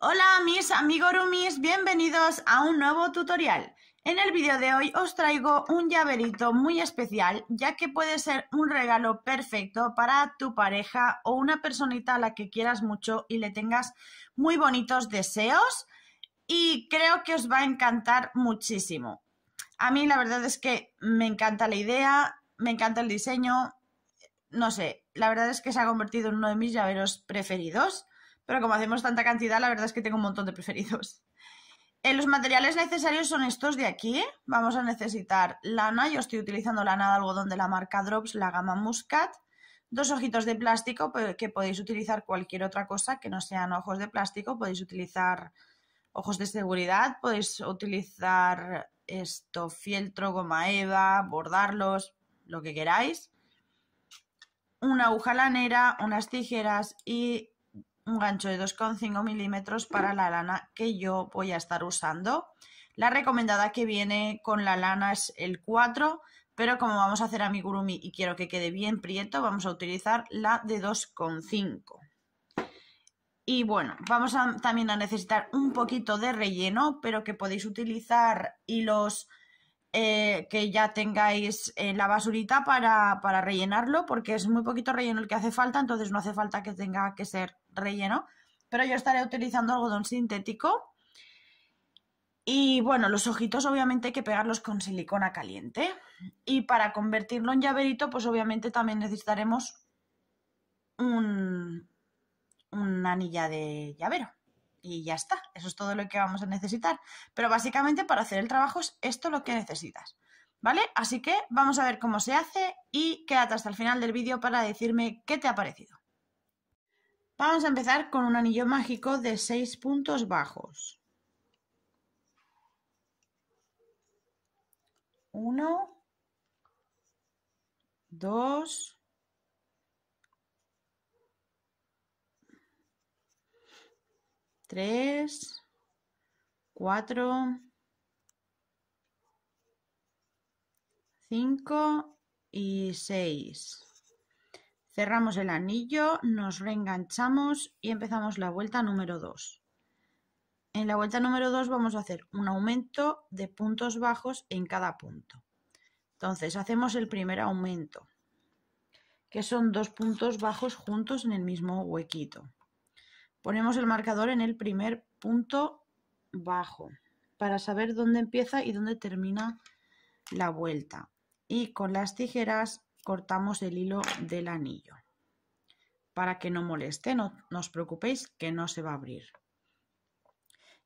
Hola mis amigos rumis, bienvenidos a un nuevo tutorial. En el vídeo de hoy os traigo un llaverito muy especial ya que puede ser un regalo perfecto para tu pareja o una personita a la que quieras mucho y le tengas muy bonitos deseos y creo que os va a encantar muchísimo. A mí la verdad es que me encanta la idea, me encanta el diseño, no sé, la verdad es que se ha convertido en uno de mis llaveros preferidos pero como hacemos tanta cantidad, la verdad es que tengo un montón de preferidos. Eh, los materiales necesarios son estos de aquí. Vamos a necesitar lana. Yo estoy utilizando lana de algodón de la marca Drops, la gama Muscat. Dos ojitos de plástico, que podéis utilizar cualquier otra cosa que no sean ojos de plástico. Podéis utilizar ojos de seguridad, podéis utilizar esto, fieltro, goma eva, bordarlos, lo que queráis. Una aguja lanera, unas tijeras y un gancho de 2,5 milímetros para la lana que yo voy a estar usando. La recomendada que viene con la lana es el 4, pero como vamos a hacer amigurumi y quiero que quede bien prieto, vamos a utilizar la de 2,5. Y bueno, vamos también a necesitar un poquito de relleno, pero que podéis utilizar hilos eh, que ya tengáis en la basurita para, para rellenarlo, porque es muy poquito relleno el que hace falta, entonces no hace falta que tenga que ser relleno, pero yo estaré utilizando algodón sintético. Y bueno, los ojitos obviamente hay que pegarlos con silicona caliente. Y para convertirlo en llaverito, pues obviamente también necesitaremos un, una anilla de llavero. Y ya está, eso es todo lo que vamos a necesitar. Pero básicamente para hacer el trabajo es esto lo que necesitas. ¿Vale? Así que vamos a ver cómo se hace y quédate hasta el final del vídeo para decirme qué te ha parecido. Vamos a empezar con un anillo mágico de 6 puntos bajos. 1, 2, 3, 4, 5 y 6. Cerramos el anillo, nos reenganchamos y empezamos la vuelta número 2. En la vuelta número 2 vamos a hacer un aumento de puntos bajos en cada punto. Entonces hacemos el primer aumento, que son dos puntos bajos juntos en el mismo huequito. Ponemos el marcador en el primer punto bajo para saber dónde empieza y dónde termina la vuelta. Y con las tijeras cortamos el hilo del anillo para que no moleste, no, os preocupéis que no se va a abrir.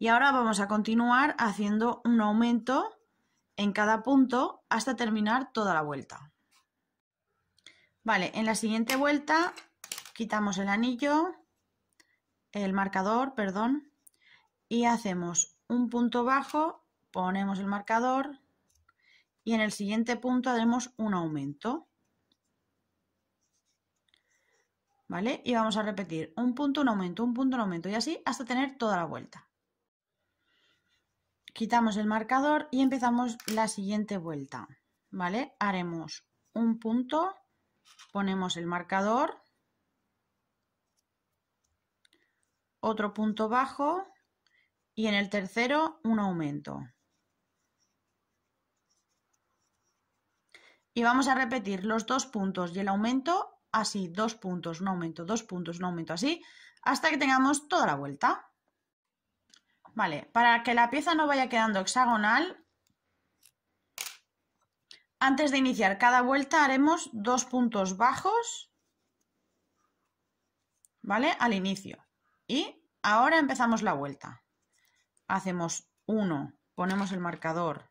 Y ahora vamos a continuar haciendo un aumento en cada punto hasta terminar toda la vuelta. Vale, en la siguiente vuelta quitamos el anillo, el marcador, perdón, y hacemos un punto bajo, ponemos el marcador y en el siguiente punto haremos un aumento. ¿vale? Y vamos a repetir un punto, un aumento, un punto, un aumento y así hasta tener toda la vuelta. Quitamos el marcador y empezamos la siguiente vuelta, ¿vale? Haremos un punto, ponemos el marcador, otro punto bajo y en el tercero un aumento. Y vamos a repetir los dos puntos y el aumento así, dos puntos, un aumento, dos puntos, un aumento, así, hasta que tengamos toda la vuelta. Vale, para que la pieza no vaya quedando hexagonal, antes de iniciar cada vuelta haremos dos puntos bajos, ¿vale? Al inicio. Y ahora empezamos la vuelta. Hacemos uno, ponemos el marcador,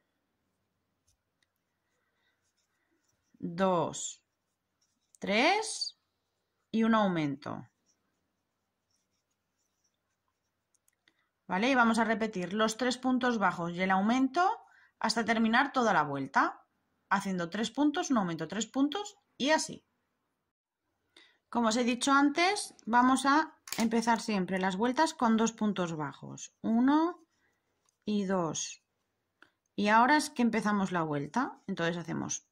dos, 3 y un aumento. ¿Vale? Y vamos a repetir los tres puntos bajos y el aumento hasta terminar toda la vuelta, haciendo tres puntos, un aumento, tres puntos y así. Como os he dicho antes, vamos a empezar siempre las vueltas con dos puntos bajos, uno y dos. Y ahora es que empezamos la vuelta, entonces hacemos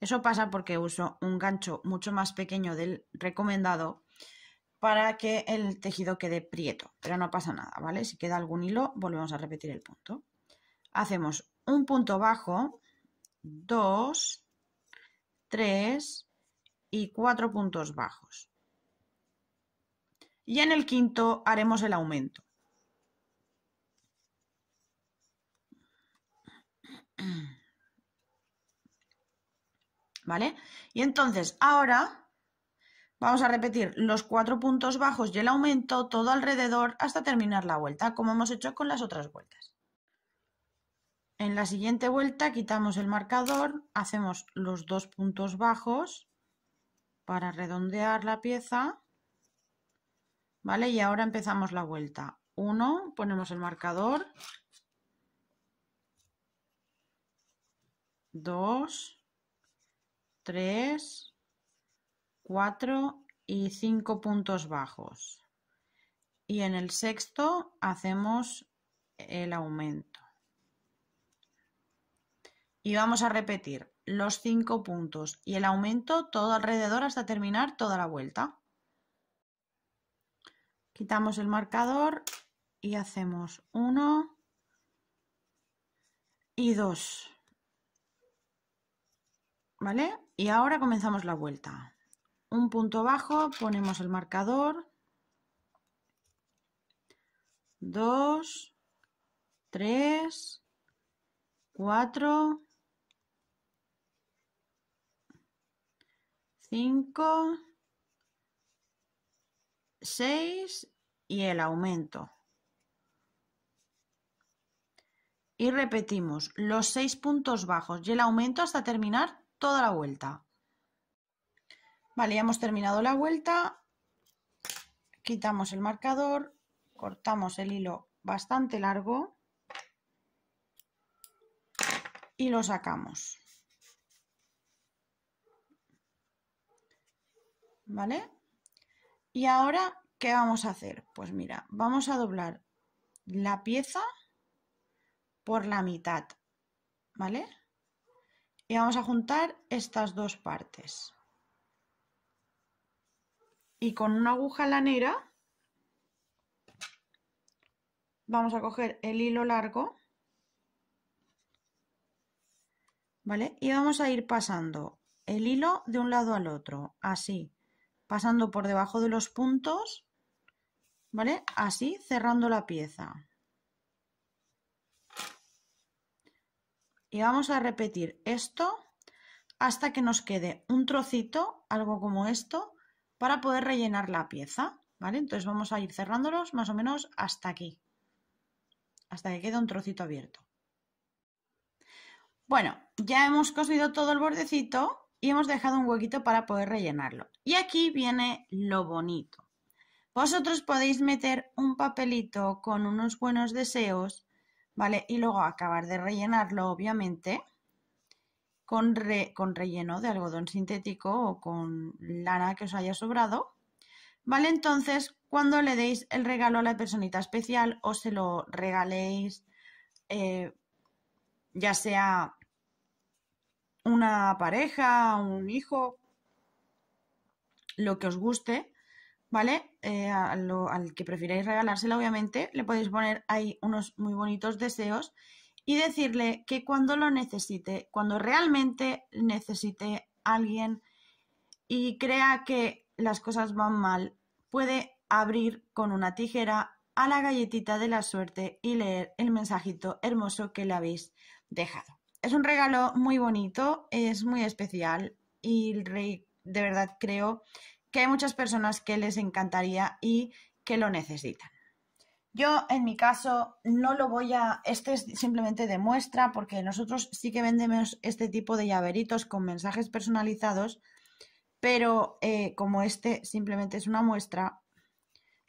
eso pasa porque uso un gancho mucho más pequeño del recomendado para que el tejido quede prieto, pero no pasa nada, ¿vale? Si queda algún hilo, volvemos a repetir el punto. Hacemos un punto bajo, dos, tres y cuatro puntos bajos. Y en el quinto haremos el aumento. ¿vale? Y entonces ahora vamos a repetir los cuatro puntos bajos y el aumento todo alrededor hasta terminar la vuelta, como hemos hecho con las otras vueltas. En la siguiente vuelta quitamos el marcador, hacemos los dos puntos bajos para redondear la pieza, ¿vale? Y ahora empezamos la vuelta. 1, ponemos el marcador, 2, 3, 4 y 5 puntos bajos. Y en el sexto hacemos el aumento. Y vamos a repetir los 5 puntos y el aumento todo alrededor hasta terminar toda la vuelta. Quitamos el marcador y hacemos 1 y 2. ¿Vale? Y ahora comenzamos la vuelta. Un punto bajo, ponemos el marcador. dos, tres, cuatro, cinco, seis y el aumento. Y repetimos los seis puntos bajos y el aumento hasta terminar toda la vuelta. Vale, ya hemos terminado la vuelta. Quitamos el marcador, cortamos el hilo bastante largo y lo sacamos. ¿Vale? Y ahora, ¿qué vamos a hacer? Pues mira, vamos a doblar la pieza por la mitad, ¿vale? y vamos a juntar estas dos partes. Y con una aguja lanera vamos a coger el hilo largo, ¿vale? Y vamos a ir pasando el hilo de un lado al otro, así, pasando por debajo de los puntos, Así, cerrando la pieza. y vamos a repetir esto hasta que nos quede un trocito, algo como esto, para poder rellenar la pieza, ¿vale? Entonces vamos a ir cerrándolos más o menos hasta aquí, hasta que quede un trocito abierto. Bueno, ya hemos cosido todo el bordecito y hemos dejado un huequito para poder rellenarlo. Y aquí viene lo bonito. Vosotros podéis meter un papelito con unos buenos deseos y luego acabar de rellenarlo, obviamente, con, relleno de algodón sintético o con lana que os haya sobrado, ¿vale? Entonces, cuando le deis el regalo a la personita especial o se lo regaléis, eh, ya sea una pareja, un hijo, lo que os guste, ¿vale? Eh, lo, al que prefiráis regalársela, obviamente, le podéis poner ahí unos muy bonitos deseos y decirle que cuando lo necesite, cuando realmente necesite alguien y crea que las cosas van mal, puede abrir con una tijera a la galletita de la suerte y leer el mensajito hermoso que le habéis dejado. Es un regalo muy bonito, es muy especial y el rey de verdad creo que hay muchas personas que les encantaría y que lo necesitan. Yo, en mi caso, no lo voy a. Este es simplemente de muestra, porque nosotros sí que vendemos este tipo de llaveritos con mensajes personalizados, pero eh, como este simplemente es una muestra,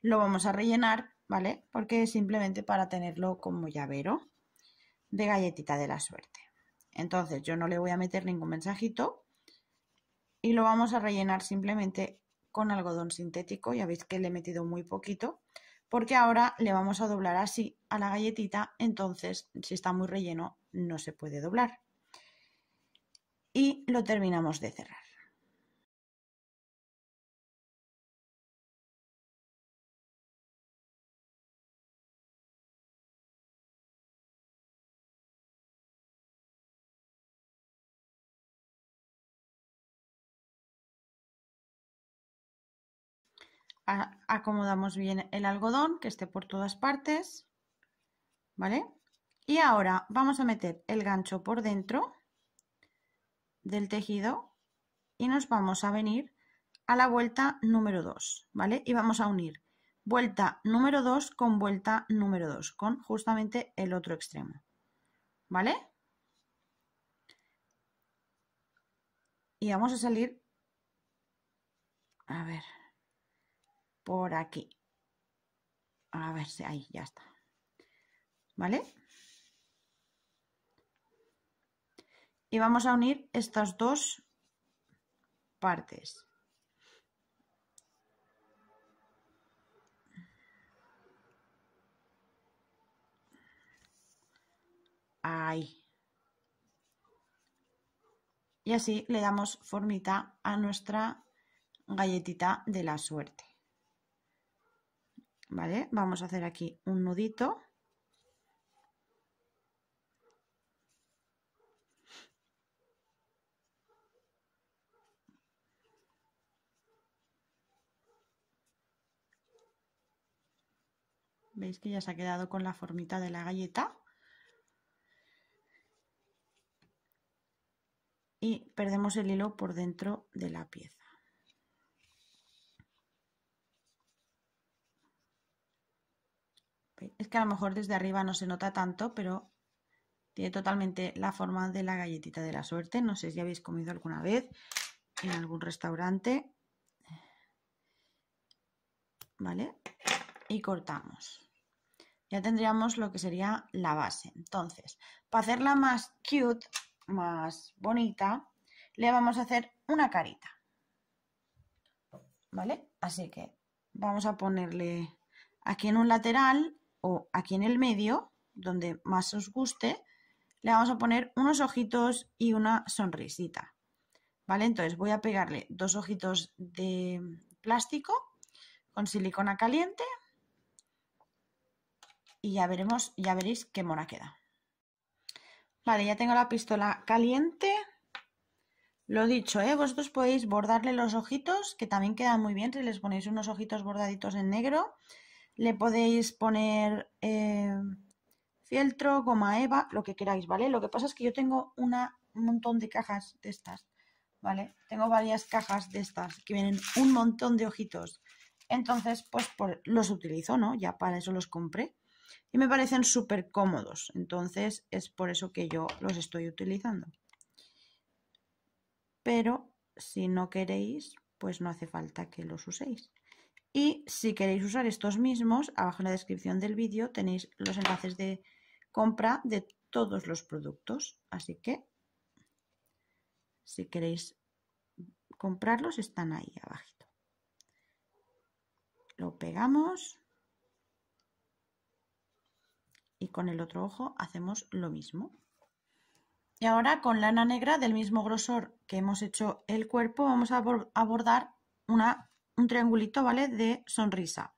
lo vamos a rellenar, ¿vale? Porque es simplemente para tenerlo como llavero de galletita de la suerte. Entonces, yo no le voy a meter ningún mensajito y lo vamos a rellenar simplemente con algodón sintético, ya veis que le he metido muy poquito, porque ahora le vamos a doblar así a la galletita, entonces si está muy relleno no se puede doblar. Y lo terminamos de cerrar. acomodamos bien el algodón, que esté por todas partes, ¿vale? Y ahora vamos a meter el gancho por dentro del tejido y nos vamos a venir a la vuelta número 2, ¿vale? Y vamos a unir vuelta número 2 con vuelta número 2, con justamente el otro extremo, ¿vale? Y vamos a salir, a ver, por aquí. A ver si ahí ya está. ¿Vale? Y vamos a unir estas dos partes. Ahí. Y así le damos formita a nuestra galletita de la suerte. ¿vale? Vamos a hacer aquí un nudito. Veis que ya se ha quedado con la formita de la galleta. Y perdemos el hilo por dentro de la pieza. Es que a lo mejor desde arriba no se nota tanto, pero tiene totalmente la forma de la galletita de la suerte. No sé si habéis comido alguna vez en algún restaurante. ¿Vale? Y cortamos. Ya tendríamos lo que sería la base. Entonces, para hacerla más cute, más bonita, le vamos a hacer una carita. ¿Vale? Así que vamos a ponerle aquí en un lateral o aquí en el medio, donde más os guste, le vamos a poner unos ojitos y una sonrisita. ¿Vale? Entonces voy a pegarle dos ojitos de plástico con silicona caliente y ya veremos, ya veréis qué mona queda. Vale, ya tengo la pistola caliente. Lo dicho, ¿eh? vosotros podéis bordarle los ojitos, que también quedan muy bien si les ponéis unos ojitos bordaditos en negro. Le podéis poner eh, fieltro, goma eva, lo que queráis, ¿vale? Lo que pasa es que yo tengo un montón de cajas de estas, ¿vale? Tengo varias cajas de estas que vienen un montón de ojitos. Entonces, pues los utilizo, ¿no? Ya para eso los compré. Y me parecen súper cómodos. Entonces, es por eso que yo los estoy utilizando. Pero si no queréis, pues no hace falta que los uséis. Y si queréis usar estos mismos, abajo en la descripción del vídeo tenéis los enlaces de compra de todos los productos. Así que si queréis comprarlos están ahí abajito. Lo pegamos y con el otro ojo hacemos lo mismo. Y ahora con lana negra del mismo grosor que hemos hecho el cuerpo vamos a abordar una un triangulito, ¿vale? De sonrisa.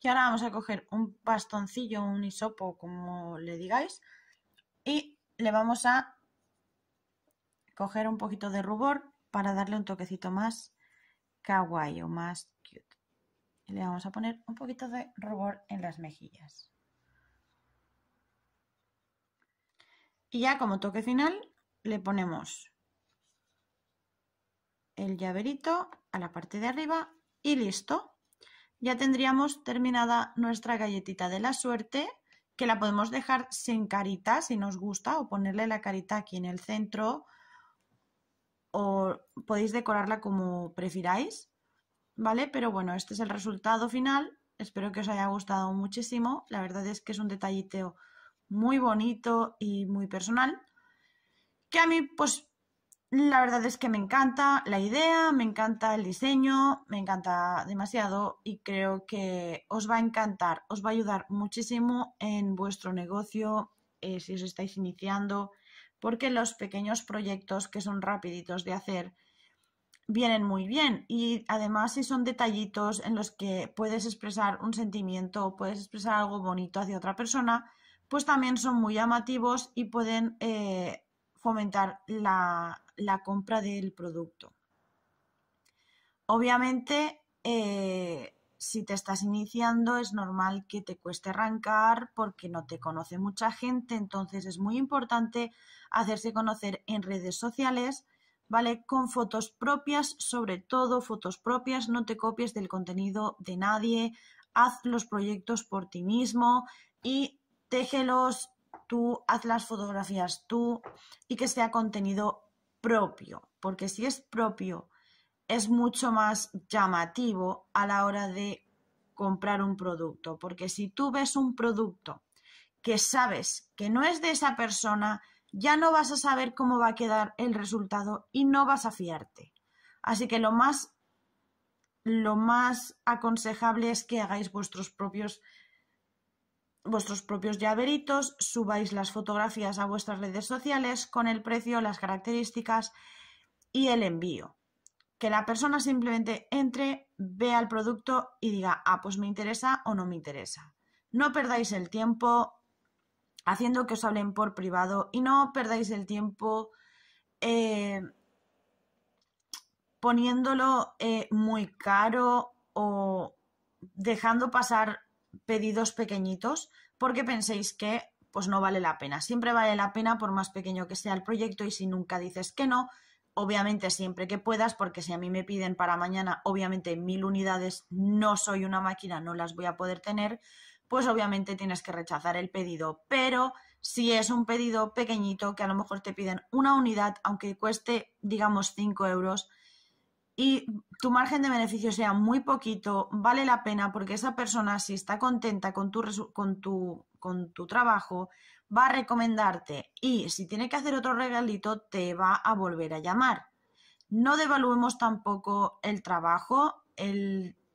Y ahora vamos a coger un bastoncillo, un hisopo, como le digáis, y le vamos a coger un poquito de rubor para darle un toquecito más kawaii o más cute. Y le vamos a poner un poquito de rubor en las mejillas. Y ya como toque final le ponemos el llaverito a la parte de arriba y listo ya tendríamos terminada nuestra galletita de la suerte, que la podemos dejar sin carita si nos gusta, o ponerle la carita aquí en el centro, o podéis decorarla como prefiráis, ¿vale? Pero bueno, este es el resultado final, espero que os haya gustado muchísimo, la verdad es que es un detallito muy bonito y muy personal, que a mí pues la verdad es que me encanta la idea, me encanta el diseño, me encanta demasiado y creo que os va a encantar, os va a ayudar muchísimo en vuestro negocio eh, si os estáis iniciando, porque los pequeños proyectos que son rapiditos de hacer vienen muy bien y además si son detallitos en los que puedes expresar un sentimiento, puedes expresar algo bonito hacia otra persona, pues también son muy llamativos y pueden... Eh, fomentar la, la compra del producto. Obviamente, eh, si te estás iniciando es normal que te cueste arrancar porque no te conoce mucha gente, entonces es muy importante hacerse conocer en redes sociales, ¿vale? Con fotos propias, sobre todo fotos propias, no te copies del contenido de nadie, haz los proyectos por ti mismo y téjelos tú, haz las fotografías tú y que sea contenido propio, porque si es propio es mucho más llamativo a la hora de comprar un producto, porque si tú ves un producto que sabes que no es de esa persona, ya no vas a saber cómo va a quedar el resultado y no vas a fiarte. Así que lo más lo más aconsejable es que hagáis vuestros propios vuestros propios llaveritos, subáis las fotografías a vuestras redes sociales con el precio, las características y el envío. Que la persona simplemente entre, vea el producto y diga, ah, pues me interesa o no me interesa. No perdáis el tiempo haciendo que os hablen por privado y no perdáis el tiempo eh, poniéndolo eh, muy caro o dejando pasar pedidos pequeñitos porque penséis que pues no vale la pena. Siempre vale la pena por más pequeño que sea el proyecto y si nunca dices que no, obviamente siempre que puedas, porque si a mí me piden para mañana, obviamente mil unidades, no soy una máquina, no las voy a poder tener, pues obviamente tienes que rechazar el pedido. Pero si es un pedido pequeñito que a lo mejor te piden una unidad, aunque cueste, digamos, 5 euros, y tu margen de beneficio sea muy poquito, vale la pena porque esa persona, si está contenta con tu, trabajo, va a recomendarte y si tiene que hacer otro regalito, te va a volver a llamar. No devaluemos tampoco el trabajo,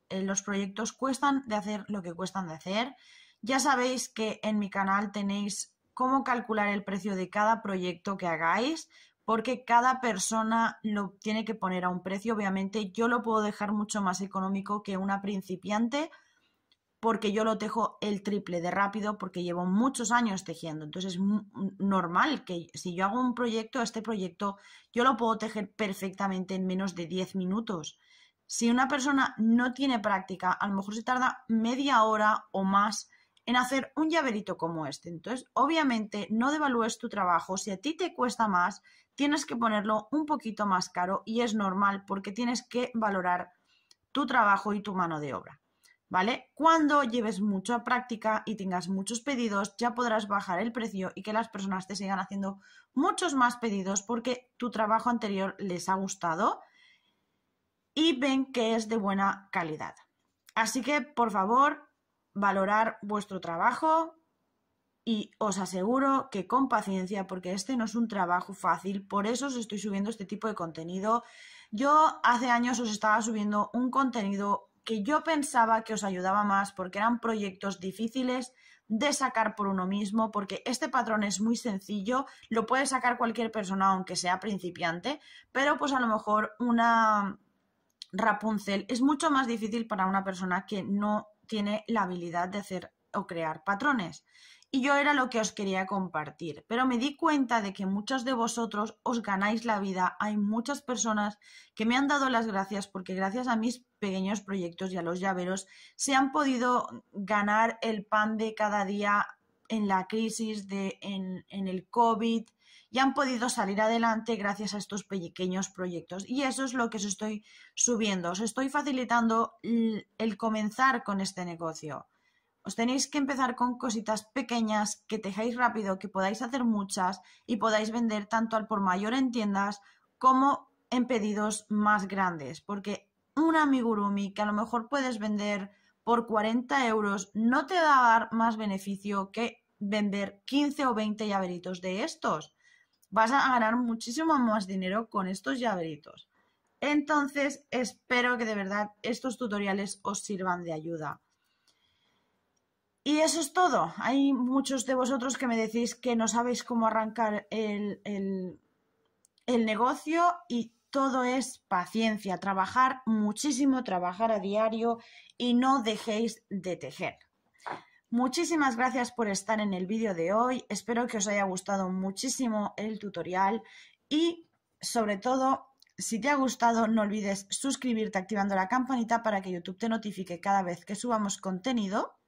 los proyectos cuestan de hacer lo que cuestan de hacer. Ya sabéis que en mi canal tenéis cómo calcular el precio de cada proyecto que hagáis porque cada persona lo tiene que poner a un precio. Obviamente yo lo puedo dejar mucho más económico que una principiante porque yo lo tejo el triple de rápido porque llevo muchos años tejiendo. Entonces es normal que si yo hago un proyecto, este proyecto yo lo puedo tejer perfectamente en menos de 10 minutos. Si una persona no tiene práctica, a lo mejor se tarda media hora o más en hacer un llaverito como este. Entonces, obviamente, no devalúes tu trabajo. Si a ti te cuesta más, tienes que ponerlo un poquito más caro y es normal porque tienes que valorar tu trabajo y tu mano de obra. ¿Vale? Cuando lleves mucha práctica y tengas muchos pedidos, ya podrás bajar el precio y que las personas te sigan haciendo muchos más pedidos porque tu trabajo anterior les ha gustado y ven que es de buena calidad. Así que, por favor, valorar vuestro trabajo, y os aseguro que con paciencia, porque este no es un trabajo fácil, por eso os estoy subiendo este tipo de contenido. Yo hace años os estaba subiendo un contenido que yo pensaba que os ayudaba más porque eran proyectos difíciles de sacar por uno mismo, porque este patrón es muy sencillo, lo puede sacar cualquier persona aunque sea principiante, pero pues a lo mejor una Rapunzel es mucho más difícil para una persona que no tiene la habilidad de hacer o crear patrones y yo era lo que os quería compartir, pero me di cuenta de que muchos de vosotros os ganáis la vida. Hay muchas personas que me han dado las gracias porque gracias a mis pequeños proyectos y a los llaveros se han podido ganar el pan de cada día en la crisis, de, en, en el COVID, y han podido salir adelante gracias a estos pequeños proyectos. Y eso es lo que os estoy subiendo. Os estoy facilitando el comenzar con este negocio. Os tenéis que empezar con cositas pequeñas que tejáis rápido, que podáis hacer muchas y podáis vender tanto al por mayor en tiendas como en pedidos más grandes. Porque un amigurumi que a lo mejor puedes vender por 40 euros no te va a dar más beneficio que vender 15 o 20 llaveritos de estos. Vas a ganar muchísimo más dinero con estos llaveritos. Entonces, espero que de verdad estos tutoriales os sirvan de ayuda. Y eso es todo. Hay muchos de vosotros que me decís que no sabéis cómo arrancar el, negocio y todo es paciencia, trabajar muchísimo, trabajar a diario y no dejéis de tejer. Muchísimas gracias por estar en el vídeo de hoy. Espero que os haya gustado muchísimo el tutorial y sobre todo, si te ha gustado, no olvides suscribirte activando la campanita para que YouTube te notifique cada vez que subamos contenido.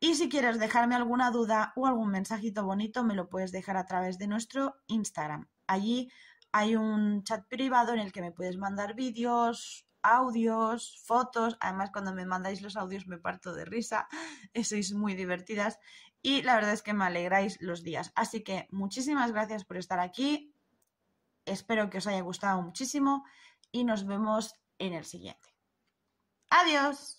Y si quieres dejarme alguna duda o algún mensajito bonito, me lo puedes dejar a través de nuestro Instagram. Allí hay un chat privado en el que me puedes mandar vídeos, audios, fotos. Además, cuando me mandáis los audios me parto de risa. Sois muy divertidas y la verdad es que me alegráis los días. Así que muchísimas gracias por estar aquí. Espero que os haya gustado muchísimo y nos vemos en el siguiente. Adiós.